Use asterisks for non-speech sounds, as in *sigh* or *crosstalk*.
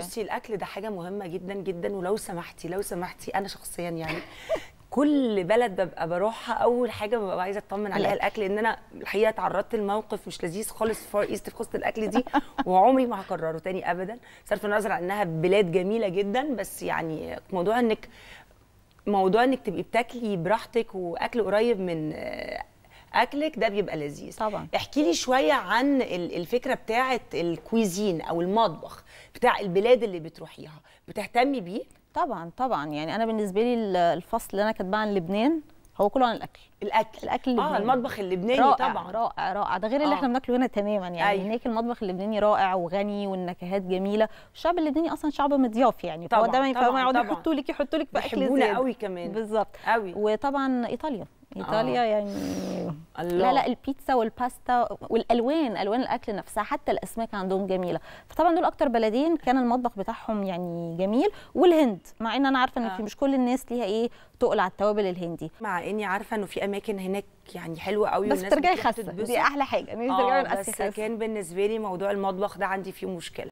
بصي الاكل ده حاجه مهمه جدا جدا ولو سمحتي لو سمحتي انا شخصيا يعني *laughs* كل بلد ببقى بروحها اول حاجه ببقى عايزه اطمن عليها الاكل لان انا الحقيقه تعرضت لموقف مش لذيذ خالص فار ايست في قصه الاكل دي *laughs* وعمري ما هكرره تاني ابدا صرف النظر عن انها بلاد جميله جدا بس يعني موضوع انك موضوع انك تبقي بتاكلي براحتك واكل قريب من اكلك ده بيبقى لذيذ طبعا احكي لي شويه عن الفكره بتاعه الكويزين او المطبخ بتاع البلاد اللي بتروحيها بتهتمي بيه طبعا طبعا يعني انا بالنسبه لي الفصل اللي انا كاتباه عن لبنان هو كله عن الاكل الاكل الاكل آه، اللبناني. اه المطبخ اللبناني رائع طبعا رائع رائع ده غير اللي آه. احنا بناكله هنا تماما يعني أيه. هناك المطبخ اللبناني رائع وغني والنكهات جميله والشعب اللبناني اصلا شعب مضياف يعني طبعا فهو ده ما ينفعوا يقعدوا يحطوا لك يحطوا لك في اكل زياده قوي كمان بالظبط قوي وطبعا ايطاليا ايطاليا آه. يعني الله. لا لا البيتزا والباستا والالوان الوان الاكل نفسها حتى الاسماك عندهم جميله فطبعا دول اكتر بلدين كان المطبخ بتاعهم يعني جميل والهند مع ان انا عارفه ان آه. في مش كل الناس ليها ايه تقل على التوابل الهندي مع اني عارفه انه في اماكن هناك يعني حلوه قوي بس ترجعي خاصه دي احلى حاجه يعني آه بس كان بالنسبه لي موضوع المطبخ ده عندي فيه مشكله